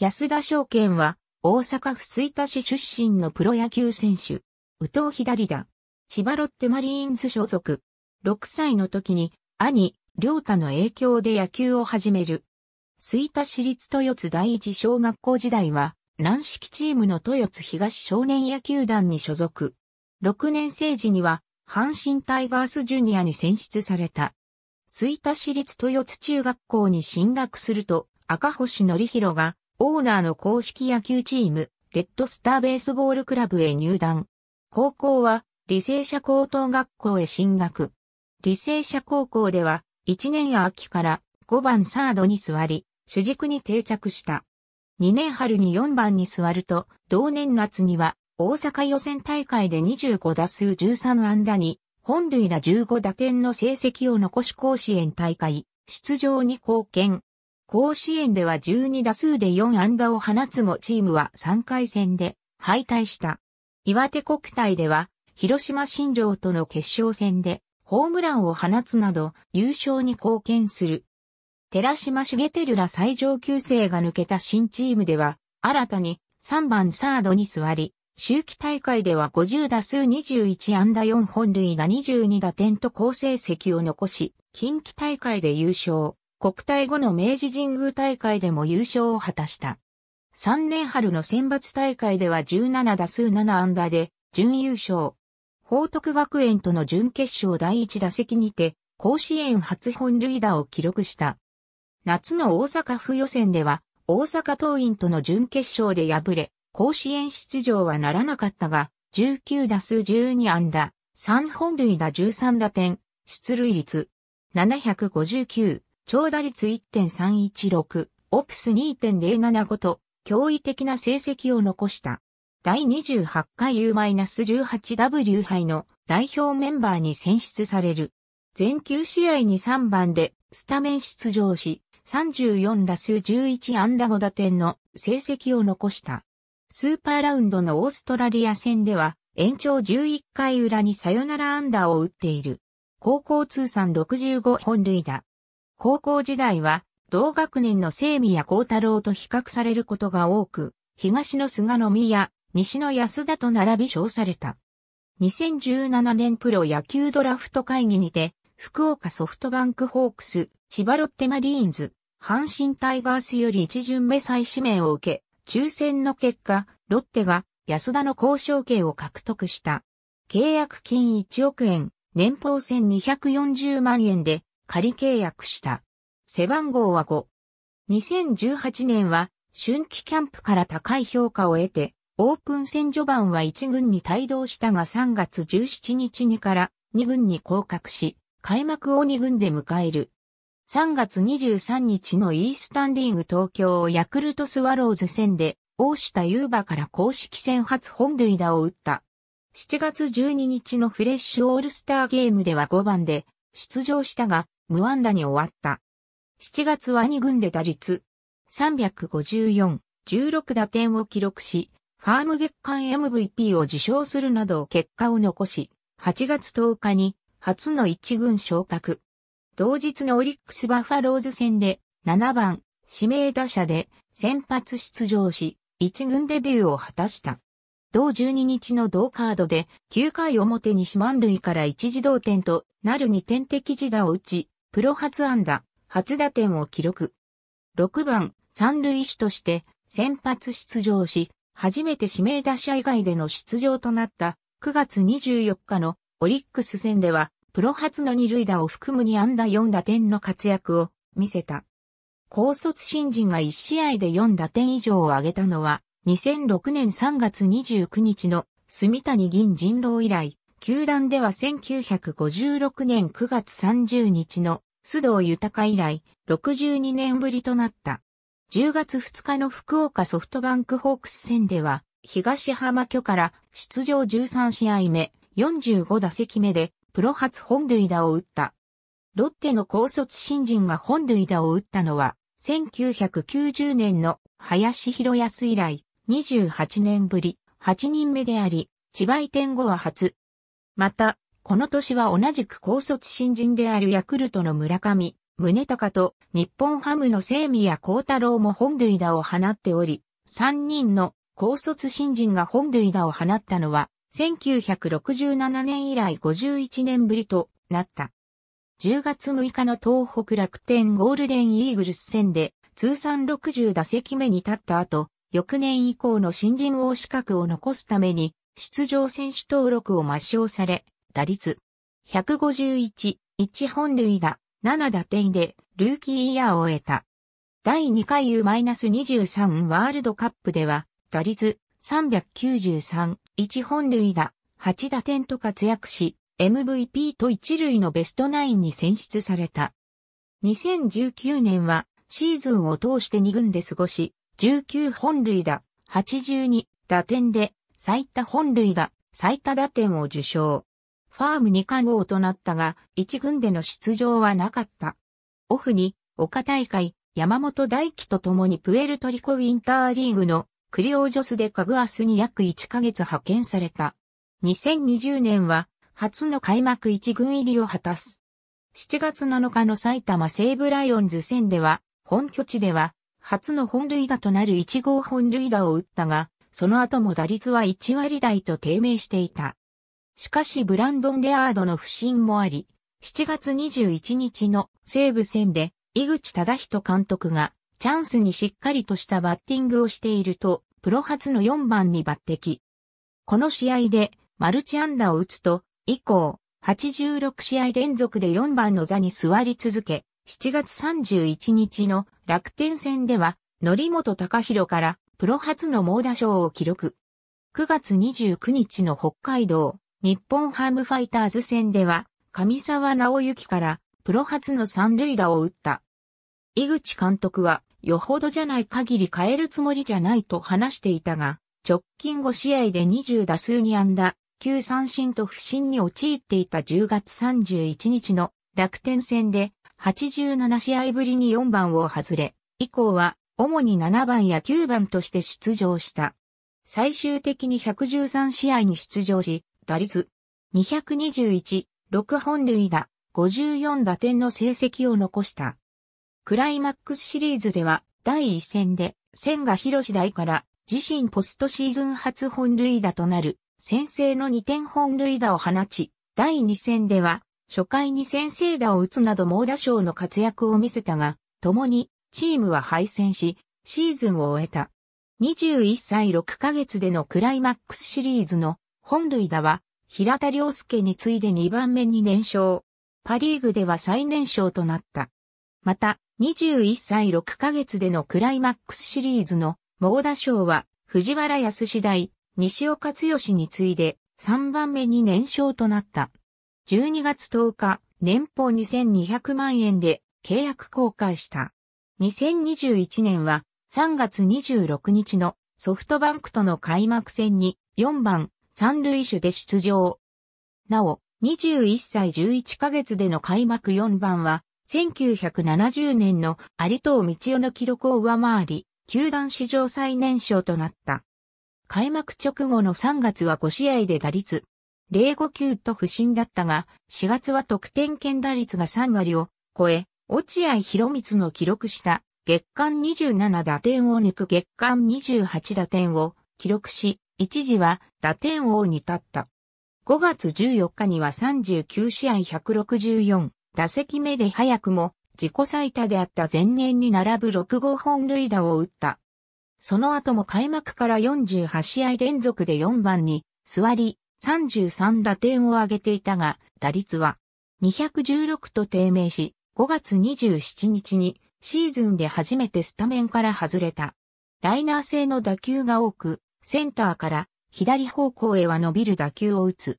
安田証券は、大阪府吹田市出身のプロ野球選手、宇藤左田千葉ロッテマリーンズ所属。6歳の時に、兄、良太の影響で野球を始める。吹田市立豊津第一小学校時代は、軟式チームの豊津東少年野球団に所属。6年生時には、阪神タイガースジュニアに選出された。吹田市立豊津中学校に進学すると、赤星則弘がオーナーの公式野球チーム、レッドスターベースボールクラブへ入団。高校は、履正社高等学校へ進学。履正社高校では、1年秋から5番サードに座り、主軸に定着した。2年春に4番に座ると、同年夏には、大阪予選大会で25打数13安打に、本塁打15打点の成績を残し甲子園大会、出場に貢献。甲子園では12打数で4安打を放つもチームは3回戦で敗退した。岩手国体では広島新庄との決勝戦でホームランを放つなど優勝に貢献する。寺島重照ら最上級生が抜けた新チームでは新たに3番サードに座り、秋季大会では50打数21安打4本塁打22打点と好成績を残し、近畿大会で優勝。国体後の明治神宮大会でも優勝を果たした。3年春の選抜大会では17打数7安打で準優勝。報徳学園との準決勝第1打席にて甲子園初本塁打を記録した。夏の大阪府予選では大阪桐蔭との準決勝で敗れ、甲子園出場はならなかったが、19打数12安打、3本塁打13打点、出塁率759、長打率1.316、オプス2.075と、驚異的な成績を残した。第28回 U-18W 杯の代表メンバーに選出される。全9試合に3番でスタメン出場し、34打数11安打5打点の成績を残した。スーパーラウンドのオーストラリア戦では、延長11回裏にサヨナラ安打を打っている。高校通算65本塁打、高校時代は、同学年の清宮幸太郎と比較されることが多く、東の菅野美や西の安田と並び称された。2017年プロ野球ドラフト会議にて、福岡ソフトバンクホークス、千葉ロッテマリーンズ、阪神タイガースより一巡目再指名を受け、抽選の結果、ロッテが安田の交渉権を獲得した。契約金1億円、年俸1240万円で仮契約した。背番号は5。2018年は春季キャンプから高い評価を得て、オープン戦序盤は1軍に帯同したが3月17日にから2軍に降格し、開幕を2軍で迎える。3月23日のイースタンリーグ東京ヤクルトスワローズ戦で、大下優馬から公式戦初本塁打を打った。7月12日のフレッシュオールスターゲームでは5番で出場したが、無安打に終わった。7月は2軍で打率354、16打点を記録し、ファーム月間 MVP を受賞するなど結果を残し、8月10日に初の1軍昇格。同日のオリックスバファローズ戦で7番指名打者で先発出場し、1軍デビューを果たした。同12日の同カードで9回表に四万塁から一時同点となる2点的自打を打ち、プロ初安打、初打点を記録。6番、三塁手として先発出場し、初めて指名打者以外での出場となった9月24日のオリックス戦では、プロ初の二塁打を含む2安打4打点の活躍を見せた。高卒新人が1試合で4打点以上を挙げたのは、2006年3月29日の住谷銀人郎以来、球団では1956年9月30日の須藤豊以来、62年ぶりとなった。10月2日の福岡ソフトバンクホークス戦では、東浜巨から出場13試合目、45打席目で、プロ初本塁打を打った。ロッテの高卒新人が本塁打を打ったのは、1990年の林博康以来、28年ぶり、8人目であり、千葉移転後は初。また、この年は同じく高卒新人であるヤクルトの村上、宗隆と日本ハムの清宮幸太郎も本塁打を放っており、3人の高卒新人が本塁打を放ったのは、1967年以来51年ぶりとなった。10月6日の東北楽天ゴールデンイーグルス戦で通算60打席目に立った後、翌年以降の新人王資格を残すために出場選手登録を抹消され、打率151、1本塁打、7打点でルーキーイヤーを終えた。第2回 U-23 ワールドカップでは打率393、1本塁打、8打点と活躍し、MVP と一塁のベストナインに選出された。2019年はシーズンを通して2軍で過ごし、19本塁打、82打点で最多本塁打、最多打点を受賞。ファーム2冠王となったが、1軍での出場はなかった。オフに、岡大会、山本大輝と共にプエルトリコウィンターリーグのクリオジョスでカグアスに約1ヶ月派遣された。2020年は、初の開幕1軍入りを果たす。7月7日の埼玉西武ライオンズ戦では、本拠地では、初の本塁打となる1号本塁打を打ったが、その後も打率は1割台と低迷していた。しかしブランドン・レアードの不振もあり、7月21日の西武戦で井口忠人監督がチャンスにしっかりとしたバッティングをしていると、プロ初の4番に抜擢。この試合でマルチ安打を打つと、以降、86試合連続で4番の座に座り続け、7月31日の楽天戦では、則本隆弘からプロ初の猛打賞を記録。9月29日の北海道日本ハムファイターズ戦では、上沢直之からプロ初の三塁打を打った。井口監督は、よほどじゃない限り変えるつもりじゃないと話していたが、直近5試合で20打数に安打、9三振と不振に陥っていた10月31日の楽天戦で87試合ぶりに4番を外れ、以降は主に7番や9番として出場した。最終的に113試合に出場し、打率221、6本塁打、54打点の成績を残した。クライマックスシリーズでは第1戦で千賀博士大から自身ポストシーズン初本塁打となる先制の2点本塁打を放ち、第2戦では初回に先制打を打つなど猛打賞の活躍を見せたが、共にチームは敗戦し、シーズンを終えた。21歳6ヶ月でのクライマックスシリーズの本塁打は、平田良介に次いで2番目に年少。パリーグでは最年少となった。また、21歳6ヶ月でのクライマックスシリーズの猛打賞は、藤原康次第、西岡剛に次いで3番目に年少となった。12月10日、年俸2200万円で契約公開した。2021年は3月26日のソフトバンクとの開幕戦に4番三塁手で出場。なお、21歳11ヶ月での開幕4番は、1970年の有藤道夫の記録を上回り、球団史上最年少となった。開幕直後の3月は5試合で打率、0.5球と不振だったが、4月は得点圏打率が3割を超え、落合博光の記録した月間27打点を抜く月間28打点を記録し、一時は打点王に立った。5月14日には39試合164打席目で早くも自己最多であった前年に並ぶ6号本塁打を打った。その後も開幕から48試合連続で4番に座り33打点を挙げていたが打率は216と低迷し5月27日にシーズンで初めてスタメンから外れた。ライナー性の打球が多くセンターから左方向へは伸びる打球を打つ。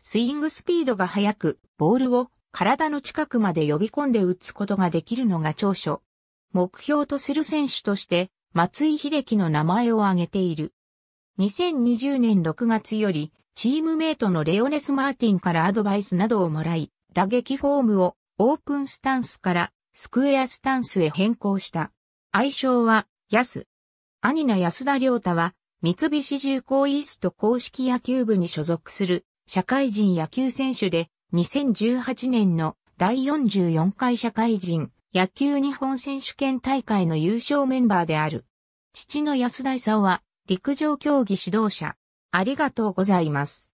スイングスピードが速く、ボールを体の近くまで呼び込んで打つことができるのが長所。目標とする選手として、松井秀喜の名前を挙げている。2020年6月より、チームメイトのレオネス・マーティンからアドバイスなどをもらい、打撃フォームをオープンスタンスからスクエアスタンスへ変更した。愛称は、ヤス。兄の安田良太は、三菱重工イースト公式野球部に所属する社会人野球選手で2018年の第44回社会人野球日本選手権大会の優勝メンバーである。父の安田勲は陸上競技指導者。ありがとうございます。